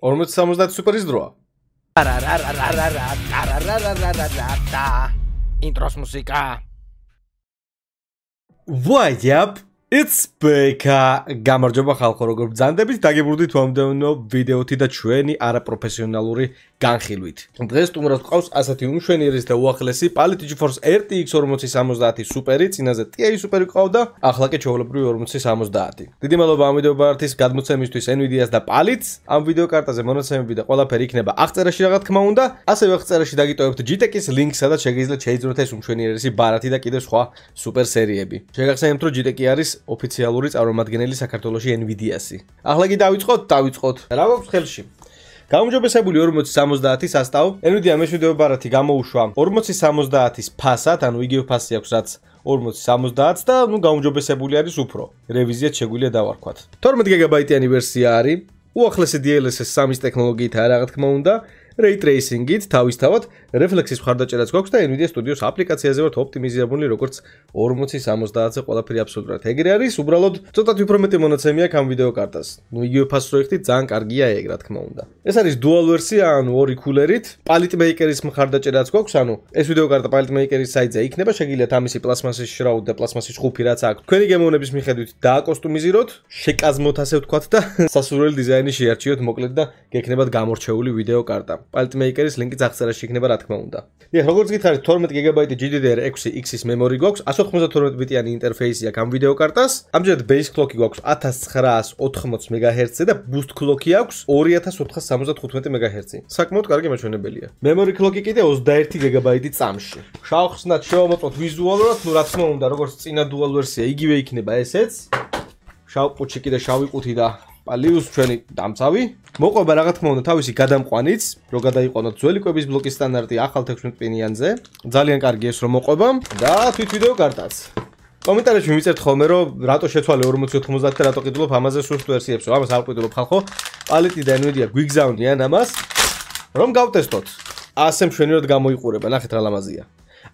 Or samo znati super izdrua. Intros muzika. What up? It's back. გამარჯობა ხალხო, როგორ ბრძანდებით? დაგებურდით მომდევნო ვიდეოთი და ჩვენი არაპროფესიონალური განხილვით. დღეს თუმრას ყავს ასეთი უშვენიერის და უახლესი Palitech Force RTX 4070 Super-ი, წინაზე TI Super-ი ყავდა, ახლა კი ჩაოლებრივი 4070. დიდი მადლობა ამ ვიდეო ბარტის გადმოცემისთვის Nvidia-ს და Palitech. ამ ვიდეო კარტაზე მონაცემები და ყველაფერი იქნება აღწერაში, რა თქმა უნდა. ასევე აღწერაში დაგიტოვებთ GTX-ის e ლინკს, სადაც შეგიძლიათ შეიძლება შეიძლება ეს უშვენიერისი ბარათი და კიდევ სხვა Super-სერიები. შეგახსენებთ, რომ GTX-ი e არის ოფიციალური წარმომადგენელი საქართველოსი Nvidia-სი. ახლა კი დავიწყოთ, დავიწყოთ. რა გვაქვს ხელში? გამარჯობესებული 4070-ის ასტავ. Nvidia მეშვიდე ბარათი გამოუშვა 4070-ის ფასად, ანუ იგივე ფასი აქვს რაც 4070-ს და ნუ გამარჯობესებული არის უფრო. რევიზიაც შეგვიძლია დავარქვათ. 12 GB-იანი ვერსია არის. უახლესი DLSS 3-ის ტექნოლოგიით არა, რა თქმა უნდა, ray tracing-ით თავისთავად reflex-ის ხარდაჭერაც გვაქვს და Nvidia Studio-ს აპლიკაციაზე ვართ ოპტიმიზირებული როგორც 40-70-ზე ყველაფერი აბსოლუტურად. ეგრე არის, უბრალოდ ცოტათი უფრო მეტი მონაცემი აქვს ამ ვიდეო კარტას. ნუ იგივე ფასო ერთი ძალიან კარგია ეგ, რა თქმა უნდა. ეს არის dual version, ანუ ორი cooler-ით, palette maker-ის ხარდაჭერაც გვაქვს, ანუ ეს ვიდეო კარტა palette maker-ის საიზზე იქნება, შეგიძლიათ ამისი პლასმასის შრაუდ და პლასმასის ხუფი რაც აქვს. თქვენი გემოვნების მიხედვით დააკოსტუმიზიროთ, შეკაზმოთ ასე ვთქვათ და სასურველი დიზაინი შეარჩიოთ, მოკლედ და გექნებათ გამორჩეული ვიდეო კარტა. პალტმეიკერის ლინკი ძახსერაში იქნება რა თქმა უნდა. დიახ, როგორც გითხარით 12 GB GDDR6X-ის მემორი გვაქვს, 192 ბიტიანი ინტერფეისი აქვს ამ ვიდეო კარტას. ამჯერად base clock-ი გვაქვს 1980 MHz-ზე და boost clock-ი აქვს 2475 MHz. საკმაოდ კარგი მაჩვენებელია. memory clock-ი კიდე 21 GB წამში. შავხსნათ შევამოწმოთ ვიზუალურად, ნუ რა თქმა უნდა, როგორც წინა dual version-ია, იგივე იქნება ესეც. შავ პუჩი კიდე შავი ყუთი და პალიუს ჩვენი დამცავი მოყვება რა თქმა უნდა თავისი გადამყვანიც რომ გადაიყვანოთ ძველი კვების ბლოკის სტანდარტი ახალ 16 პინიანზე ძალიან კარგი ეს რომ მოყვება და თვით ვიდეო გარდაც კომენტარებში მიწერთ ხოლმე რომ რატო შეცვალე 40-90-ზე რატო ყიდულობ ამაზე სუსტ ვერსიებსო ამას არ ყიდულობ ხალხო პალეტი და ნვიდია გვიგზავნი ან ამას რომ გავტესტოთ ასე მშვენივრად გამოიყურება ნახეთ რა ლამაზია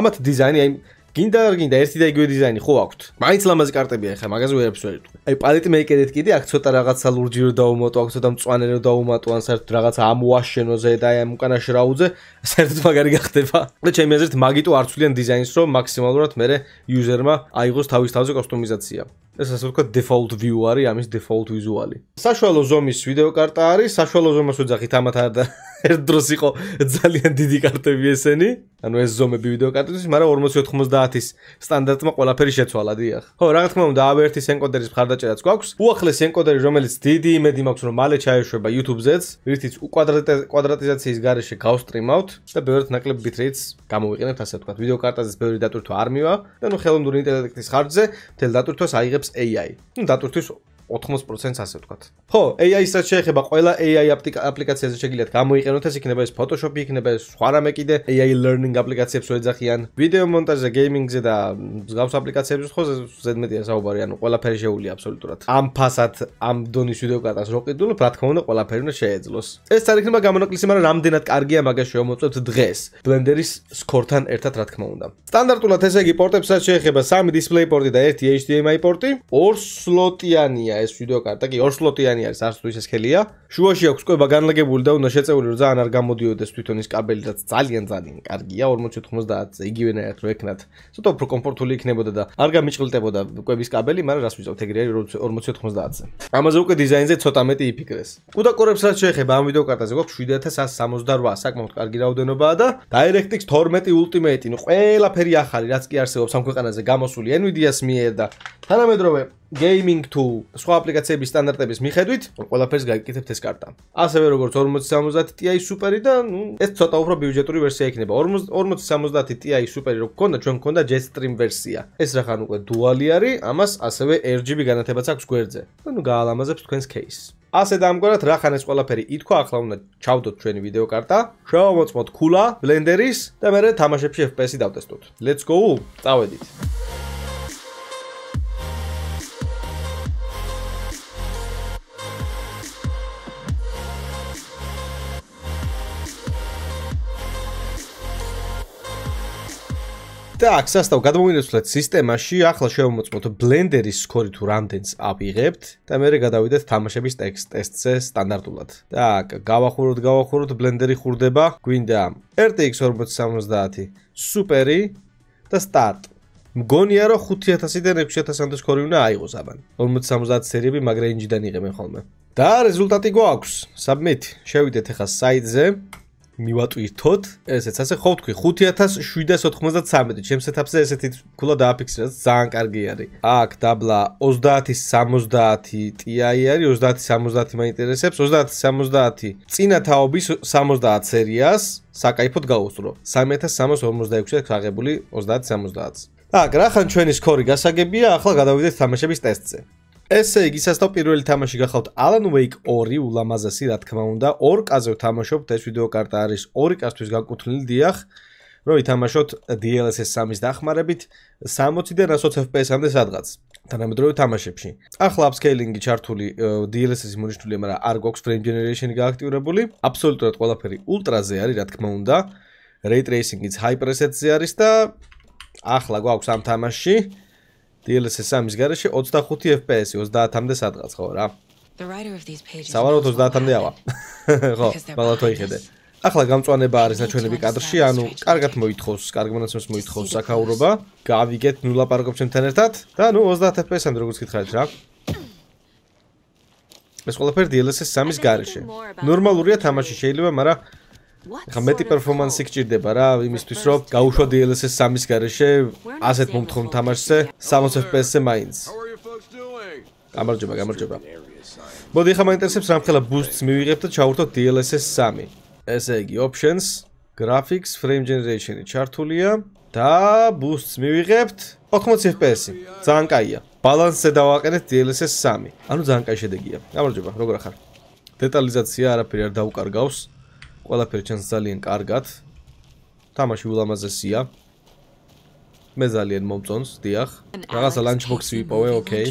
ამათ დიზაინი აი გინდა რა გინდა ერთი და იგივე დიზაინი ხო აქვთ მაინც ლამაზი კარტებია ხა მაგაზე ვერაფერს ვერ იტყვი აი პალეტი მეკედეთ კიდე აქ ცოტა რაღაცა ლურჯი რო დაუმატო აქ ცოტა მწვანე რო დაუმატო ან საერთოდ რაღაცა ამოაშენოზე და აი ამ უკანა შრაუძე საერთოდ მაგარი გახდება და ჩემი აზრით მაგიტო არ ცვლიან დიზაინს რომ მაქსიმალურად მერე იუზერმა აიღოს თავის თავზე კუსტომიზაცია ეს ასე ვთქვათ დეფოლტ ვიუ არის ამის დეფოლტ ვიზუალი საშუალო ზომის ვიდეო კარტა არის საშუალო ზომის უძახით ამათ არ და ერთ დროს იყო ძალიან დიდი კარტები ესენი, ანუ ეს ზომები ვიდეო კარტების, მაგრამ 40-90-ის სტანდარტმა ყველაფერი შეცვალა, დიახ. ხო, რა თქმა უნდა, ავერტის ენკოდერის მხარდაჭერაც გვაქვს. უახლეს ენკოდერი, რომელიც დიდი იმედი მაქვს, რომ მალე ჩაეშვება YouTube-ზეც, რითიც კვადრატიზაციის გარეშე გავსტრიმავთ და ბევრად ნაკლებ ბიტრეიტს გამოვიყენებთ, ასე ვთქვათ. ვიდეო კარტაზე ბევრი დატვირთვა არ მივა და ნუ ხელოვნური ინტელექტის ხარჯზე, თელ დატვირთვას აიღებს AI. ნუ დატვირთვის 80%-ს ასე ვთქვათ. ხო, AI-საც შეიძლება ყველა AI აპლიკაციაზე შეგიძლიათ გამოიყენოთ, ეს იქნება ეს Photoshop-ი, იქნება ეს სხვა რამე კიდე, AI learning აპლიკაციებს ეძახიან, ვიდეო მონტაჟზე, gaming-ზე და ზგავს აპლიკაციებზე ხო ზედმეტია საუბარი, ანუ ყველაფერი შეუძლია აბსოლუტურად. ამ ფასად, ამ დონის ვიდეო კატას როყიდულ, რა თქმა უნდა, ყველაფერი უნდა შეეძლოს. ეს არ იქნება გამონაკლისი, მაგრამ რამდენად კარგია მაგას შევმოწმებთ დღეს. Blender-ის score-თან ერთად, რა თქმა უნდა. სტანდარტულად ესე იგი პორტებსაც შეიძლება სამი DisplayPort-ი და ერთი HDMI პორტი, ორ სლოტიანია. ვიდეოკარტაა ეს ვიდეოკარტა კი ორსლოტიანი არის არც თუ შესაძლებელია შუაში აქვს კובה განლაგებული და უნდა შეწეული რომ ძალიან არ გამოდიოდეს თვითონ ის კაბელი რაც ძალიან ძალიან კარგია 40-90-ზე იგივენაირად რო ეკნათ ცოტა უფრო კომფორტული იქნებოდა და არ გამიჭყლტებოდა კובის კაბელი მაგრამ რას ვიცავთ ეგრე არის 40-90-ზე ამაზე უკვე დიზაინზე ცოტა მეტი იფიქრეს კუდაკორებს რაც შეეხება ამ ვიდეოკარტაზე გვაქვს 7768 საკმაოდ კარგი რაოდენობაა და DirectX 12 Ultimate ნუ ყველაფერი ახალი რაც კი არსებობს ამ ქვეყანაზე გამოსული Nvidia-ს მიერ და თანამედროვე gaming to სხვა აპლიკაციების სტანდარტების მიხედვით, ყველაფერს გაიკეთებთ ეს კარტა. ასევე როგორც 4070 Ti Super-ი და ნუ ეს ცოტა უფრო ბიუჯეტური ვერსია იქნება. 4070 Ti Super-ი რო გქონდა, ჩვენ გქონდა JetStream ვერსია. ეს რახან უკვე dual-ი არის, ამას ასევე RGB განათებაც აქვს გვერდზე. და ნუ გაალამაზებს თქვენს кейს. ასე დამგვარად რახან ეს ყველაფერი ითქვა, ახლა უნდა ჩავდოთ ჩვენი ვიდეო კარტა. შევამოწმოთ ქულა Blender-ის და მე რა თამაშებში FPS-ი დავტესტოთ. Let's go! წავედით. და აქ სასტავ გადმოვინაცვლეთ სისტემაში, ახლა შევმოწმოთ ბლენდერის სკორი თუ რამდენს აპიღებთ და მე გადავიდეთ თამაშების ტექსტ ტესტზე სტანდარტულად. და აქ გავახუროთ, გავახუროთ ბლენდერი ხურდება. გვინდა RTX 4070 სუპერი და სტარტ. მგონია რომ 5000-დან 6000-მდე სკორი უნდა აიღოს აბან. 4070 სერიები მაგ რეინჯიდან იღებენ ხოლმე. და რეზულტატი გვაქვს. Submit. შევიდეთ ახლა საიტზე. მივატვირთოთ. ესეც ასე ხო ვთქვი 5793. ჩემს setup-ზე ესეთი ქულა დააფიქსირა, ძალიან კარგი არის. აქ დაბლა 3070 TI არის, 3070 მაინტერესებს, 3070 წინა თაობის 70 სერიას საკაიფოდ გაუსწრო. 3356-ზე აქვს აღებული 3070. აკრა ხან ჩვენი სკორი გასაგებია, ახლა გადავიდეთ თამაშების ტესტზე. ესე იგი, სასტო პირველი თამაში გახავთ Alan Wake 2 ულამაზესი, რა თქმა უნდა, 2K-ზე ვთამაშობთ, ეს ვიდეო კარტა არის 2K-სთვის განკუთვნილი, დიახ. რომ ვითამაშოთ DLSS 3-ის დახმარებით 60-დან 120 FPS-ამდე სადღაც. თანამედროვე თამაშებში. ახლა upscaling-ი ჩართული DLSS-ის მონიტორულია, მაგრამ არ გვაქვს frame generation-ი გააქტიურებული. აბსოლუტურად ყველაფერი ultra-ზე არის, რა თქმა უნდა. ray tracing-იც high preset-ზე არის და ახლა გვაქვს ამ თამაშში DLSS-ის გარეშე 25 FPS-ი 30-მდე სადღაც ხო რა? სავარაუდოდ 30-მდე ავა. ხო, მაგათ ვიხედე. ახლა გამწვანება არის ჩვენები კადრში, ანუ კარგად მოითხოვს, კარგ მონაცემს მოითხოვს საქაურობა. გავიგეთ ნულაპარაკობს ჩვენთან ერთად და ნუ 30 FPS-ამდე როგორც გითხარით რა. ეს ყველაფერი DLSS-ის გარეშე. ნორმალურია თამაში შეიძლება, მაგრამ ხა მეტი პერფორმანსი გჭირდება რა იმისთვის რომ გაუშვა DLSS 3-ის garaშე ასეთ მომთხოვნ თამაშზე 60 FPS-ზე მაინც. გამარჯობა, გამარჯობა. მოდი ხა მაინტერესებს რამ ხელა boost-ს მივიღებ და ჩავურთოთ DLSS 3. ესე იგი options, graphics, frame generation-ი ჩართულია და boost-ს მივიღებთ 80 FPS-ი. ძალიან კაია. ბალანსზე დავაყენეთ DLSS 3. ანუ ძალიან კაი შედეგია. გამარჯობა, როგორ ახარ? დეტალიზაცია არაფერი არ დაუკარგავს. ყველაფერი ჩანს ძალიან კარგად. თამაში ულამაზესია. მე ძალიან მომწონს, დიახ. რაღაცა ლანჩბოქსი ვიპოვე, ოკეი.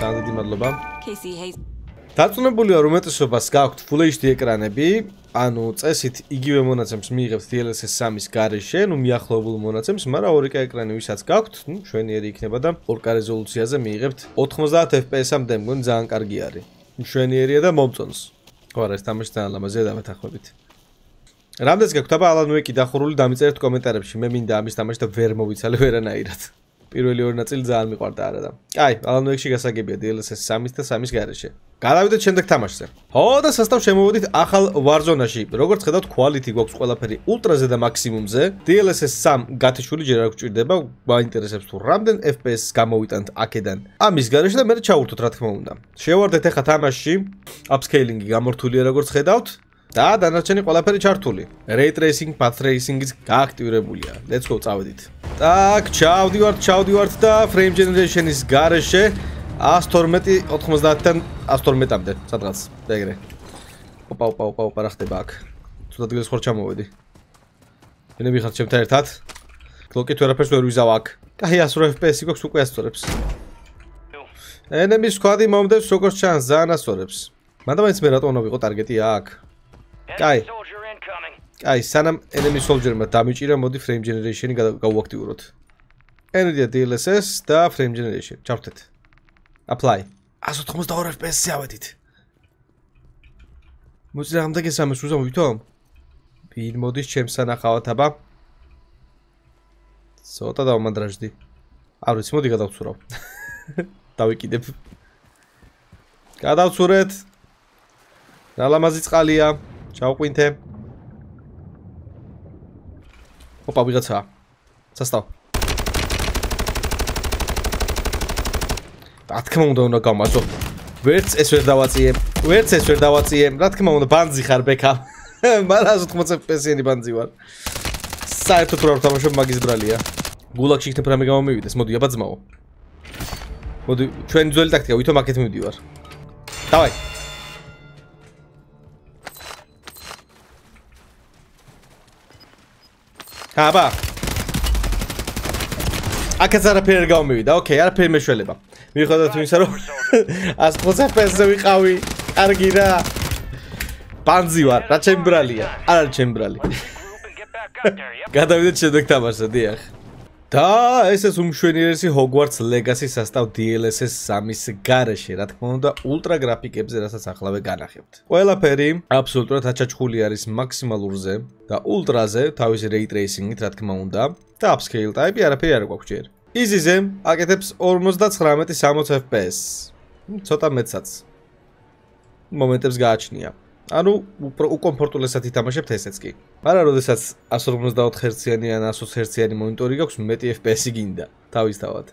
ძალიან დიდი მადლობა. დაწუნებული ვარ, უმეტესობას გაქვთ full HD ეკრანები, ანუ წესით იგივე მონაცემს მიიღებთ DLSS 3-ის გარეშე, ნუ მიახლოებულ მონაცემს, მაგრამ ორი ეკრანი ვისაც გაქვთ, ნუ შვენიერი იქნება და 4K რეზოლუციაზე მიიღებთ 90 FPS-ამდე, მგონი ძალიან კარგი არის. შვენიერია და მომწონს. ხო არა, ეს თამაში ძალიან ლამაზია დამეთახმებით. რამდენს გაქვთ აბა ალან ვეკი დახურული დამიწერეთ კომენტარებში მე მინდა ამის თამაში და ვერ მოვიცალე ვერანაირად პირველი ორი ნაწილი ძალიან მიყვარდა არადა აი ალან ვეკში გასაგებია DLSS 3-ის და 3-ის გარეშე გადავიდეთ შემდეგ თამაშზე ჰო და სასტავ შემოვედით ახალ ვარზონაში როგორც ხედავთ quality გვაქვს ყველაფერი ultra-ზე და maximum-ზე DLSS 3 გათიშული ჯერ არ გჭირდება მაინტერესებს თუ რამდენ FPS გამოვიტანთ აქედან ამის გარეშე და მე რა ჩაურთოთ რა თქმა უნდა შევარდეთ ახლა თამაში upscaling-ი გამორთულია როგორც ხედავთ და დანარჩენი ყველაფერი ჩართული. ray tracing, path tracing-იც გააქტიურებულია. Let's go, წავედით. Так, ჩავდივართ, ჩავდივართ და frame generation-ის garaşe 112-დან 112-ამდე, სადღაც. ეგრე. ოპა, ოპა, ოპა, ოპა, ხდება აქ. ცოტა გიზ ხარ ჩამოვედი. ენები ხარ ჩემთან ერთად. კლოკი თუ არაფერს ვერ ვიზავ აქ. კაი 100 FPS-ი გქოს უკვე ასწორებს. ენემის squad-ი მომდევს როგორც ჩანს, ზანასორებს. მანდ მაინც მე რატომ ვიყო ტარგეტი აქ? კაი. კაი, სანამ enemy soldier-მა დამიჭირა, მოდი frame generation-ი გავაქტიუროთ. Energy DLSS და frame generation. ჩავთეთ. Apply. 192 FPS-ზე ავედით. მოძრაღამდე გესამეს უზამ ვითომ. ვინ მოდის ჩემს ანახავთ აბა? ცოტა დავამანდრაჟდი. არ ვიცი, მოდი გადავცურავ. დავიკიდებ. გადავცურეთ. რა ლამაზი წყალია. ჩაო ყვინთე ოპა ვიღაცა სასტავ რა თქმა უნდა უნდა გამაძო ვერც ეს ვერ დავაწიე ვერც ეს ვერ დავაწიე რა თქმა უნდა ბანძი ხარ ბექა მაგრამ 80 FPS-იანი ბანძი ვარ საერთოდ რა თამაშო მაგის ბრალია გულაკში იქნებ რამე გამომივიდეს მოდი აბაძმაო მოდი ჩვენ ძველი ტაქტიკა ვითომ აკეთ მივდივარ დავაი აბა აკეთ არაფერი არ გამომივიდა ოკეი არაფერი მეშველება მიხოდა თუნისა რომ 100 ფესზე ვიყავი კარგი რა პანზი ვარ რა ჩემბრალია არა ჩემბრალი გადავიდეთ შემდეგ თამაშზე დიახ და ესეც უმშვენიერესი Hogwarts Legacy состав DLSS 3-ის garaში, რა თქმა უნდა, ультра გრაფიკებზე, რასაც ახლავე განახებთ. ყველაფერი აბსოლუტურად აჩაჩხული არის მაქსიმალურზე და ультраზე, თავის ray tracing-ით, რა თქმა უნდა, და upscale type-ი არაფერი არ გვაქვს ჯერ. Easy-ზე აკეთებს 59-60 FPS. ცოტა მეცაც. მომენტებს გააჩნია. ანუ უფრო უკომფორტულესად ითამაშებთ ესეც კი. მაგრამ როდესაც 154 Hz-იანი ან 120 Hz-იანი მონიტორი გაქვს, მეტი FPS-ი გინდა თავისთავად.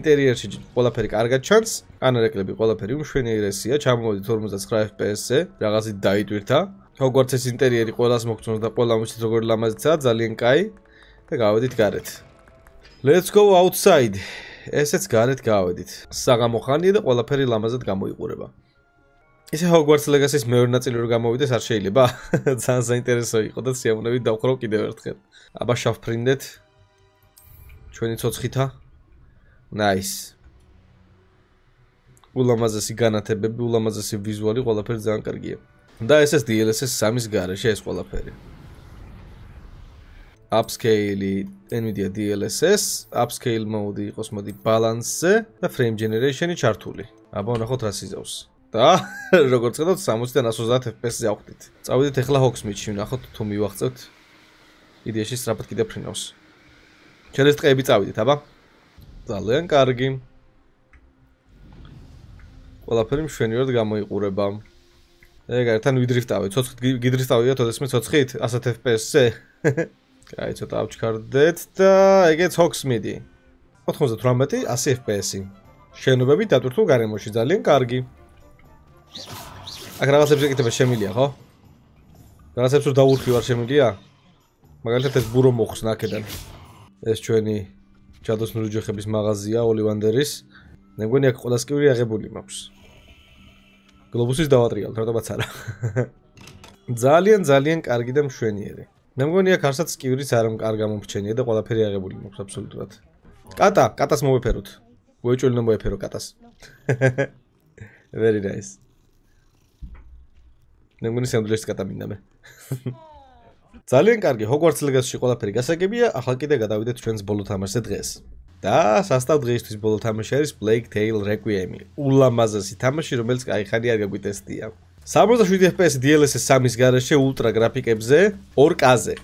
ინტერიერში ყველაფერი კარგად ჩანს, კანარეკლები ყველაფერი უშვენიერესია, ჩამოვედით 59 FPS-ზე, რაღაცით დაიტვირთა. როგორც ეს ინტერიერი ყოველას მოგწონს და ყველა მოსით როგორი ლამაზიცაა, ძალიან кай და გავედით გარეთ. Let's go outside. ესეც გარეთ გავედით. საღამო ხანია და ყველაფერი ლამაზად გამოიყურება. ესე Hogwarts Legacy-ის მეორე ნაწილი რომ გამოვიდეს, არ შეიძლება. ძალიან საინტერესო იყო და სიამოვნები დავხრო კიდევ ერთხელ. აბა შავფრინდეთ. ჩვენი ცოცხითა. ნაის. ულამაზესი განათებები, ულამაზესი ვიზუალი, ყველაფერი ძალიან კარგია. და SSD LSS 3-ის გარეშე ეს ყველაფერი. upscale-ი Nvidia DLSS, upscale mode-ი იყოს მოდი ბალანსზე და frame generation-ი ჩართული. აბა ნახოთ რა სიზავს. და როგორც ხედავთ 60-დან 130 FPS-ზე ავხდით. წავიდეთ ახლა Hawksmith-ში, ნახოთ თუ მივახცევთ. იდეაში სწრაფად კიდე ფრინავს. ჩელეს ტყეები წავიდეთ, აბა. ძალიან კარგი. ყველაფერი მშვენიერად გამოიყურება. ეგ ერთთან ვიდრიფტავე, ცოცხლ გიდრიფტავია თოდესმე ცოცხით 100 FPS-ზე. კაი, ცოტა აჩქარდეთ და ეგეც Hawksmith-ი. 98 100 FPS-ი. შენობები დატვირთულ გარემოში ძალიან კარგი. აქ რაღაცებს ეკითხება შემილია, ხო? რაღაცებს რომ დაურხი ვარ შემილია? მაგალითად ეს ბურო მოხს ნაკედან. ეს ჩვენი ჯადოსნური ჯოხების მაღაზია ოლივანდერის. მე მგონი აქ ყოველას კი ვიღებული მაქვს. გლობუსის დავატრიალოთ, რატომაც არა. ძალიან ძალიან კარგი და მშვენიერი. მე მგონი აქ არსაც კივრის არ არ გამომჩენია და ყველაფერი აღებული მაქვს აბსოლუტურად. კატა, კატას მოვეფეროთ. უეჭველი ნომოეფერო კატას. Very nice. მე მგონი სანდვიჩს გადამინდამე ძალიან კარგი ჰოგვარტს ლეგასში ყველაფერი გასაგებია ახლა კიდე გადავიდეთ ჩვენს ბოლო თამაშზე დღეს და სასტავ დღეისთვის ბოლო თამაში არის Blake Tale Requiem ულამაზესი თამაში რომელიც кайხარი არ გაგვიტესტია 67 FPS DLSS 3-ის გარეშე ultra გრაფიკებზე 4K-ზე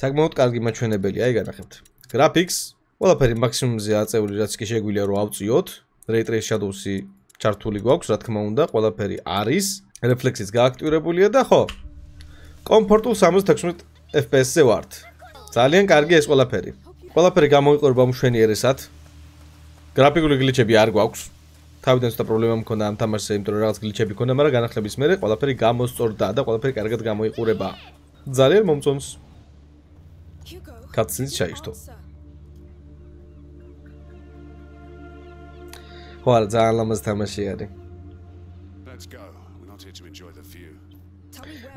საკმაოდ კარგი მაჩვენებელია ეგ ანახებთ გრაფიკს ყველაფერი მაქსიმუმზე აწეული რაც კი შეგვიძლია რომ ავწიოთ ray trace shadows-ი ჩართული გვაქვს რა თქმა უნდა ყველაფერი არის რეფლექსიც გააქტივირებულია და ხო კომფორტულ 76 FPS-ზე ვართ. ძალიან კარგი ეს ყველაფერი. ყველაფერი გამოიყურება მშვენიერესად. გრაფიკული გლიჩები არ გვაქვს. თავიდან ცოტა პრობლემა მქონდა ამ თამაშზე, იმიტომ რომ რაღაც გლიჩები ქონდა, მაგრამ განახლების მერე ყველაფერი გამოსწორდა და ყველაფერი კარგად გამოიყურება. ძალიან მომწონს. კაცინს შეიძლება. ხო, ძალიან ლამაზი თამაშია.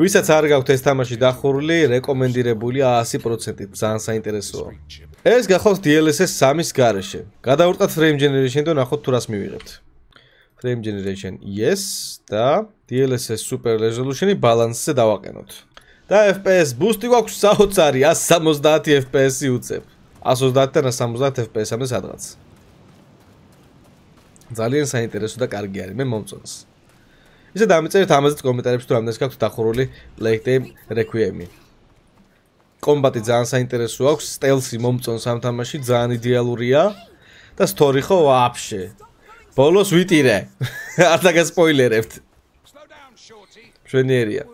ვისაც არ გაქვთ ეს თამაში დახურული, რეკომენდირებულია 100%. ძალიან საინტერესოა. ეს გახავს DLSS 3-ის garaşe. გადავურტყათ frame generation-ს და ნახოთ თუ რას მივიღებთ. frame generation yes და DLSS super resolution-ი ბალანსზე დავაყენოთ. და FPS boost-ი გვაქვს საოცარი 170 FPS-ი უწევ. 130-დან 170 FPS-ამდე სადღაც. ძალიან საინტერესო და კარგი არის, მე მომწონს. ისე დამეწერეთ ამაზეც კომენტარებში თუ რამდენს გაქვთ დახურული ლეიტი რეკვიემი კომბატი ძალიან საინტერესო აქვს სტელსი მომწონს ამ თამაში ძალიან იდეალურია და სტორი ხო ვაფშე ბოლოს ვიტირე არ დაგასპოილერებთ შენერია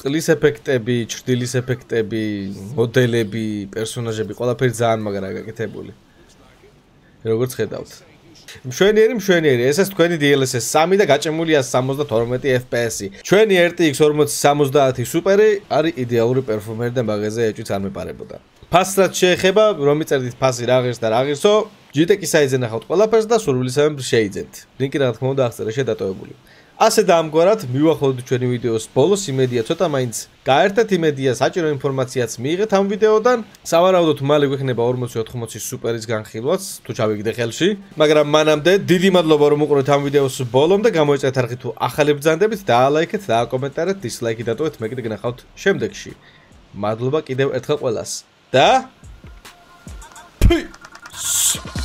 წყლის ეფექტები, ჭრდილის ეფექტები, მოდელები, პერსონაჟები, ყველაფერი ძალიან მაგარია გაკეთებული. როგორც ხედავთ, მშვენიერი მშვენიერი ესეს თქვენი DLSS 3 და გაჭემულია 72 FPS-ი ჩვენი RTX 4070 Super-ი არის იდეალური პერფორმერი და მაღაზია ეჭვით არ მეპარებოდა ფასრად შეეხება რომი წერდით ფასი რაღერს და რაღერსო GTX-ის აიზენახავთ ყველაფერს და სურვილისამებრ შეიძენთ ლინკი რა თქმა უნდა აღწერა შედატოებული ასე დაამგვარად მივახოთ ჩვენი ვიდეოს ბოლოს იმედია ცოტა მაინც გაერთეთ იმედია საჭირო ინფორმაციაც მიიღეთ ამ ვიდეოდან სავარაუდოდ მალე გვექნება 40-80 სუპერის განხილვაც თუ ჩავიგდე ხელში მაგრამ მანამდე დიდი მადლობა რომ უყურეთ ამ ვიდეოს ბოლომდე გამოიწვიეთ არხი თუ ახალი ბრძანდებით დაალაიქეთ დააკომენტარეთ დისლაიკი დატოვეთ მე კიდე გნახავთ შემდეგში მადლობა კიდევ ერთხელ ყველას და ფი Shh.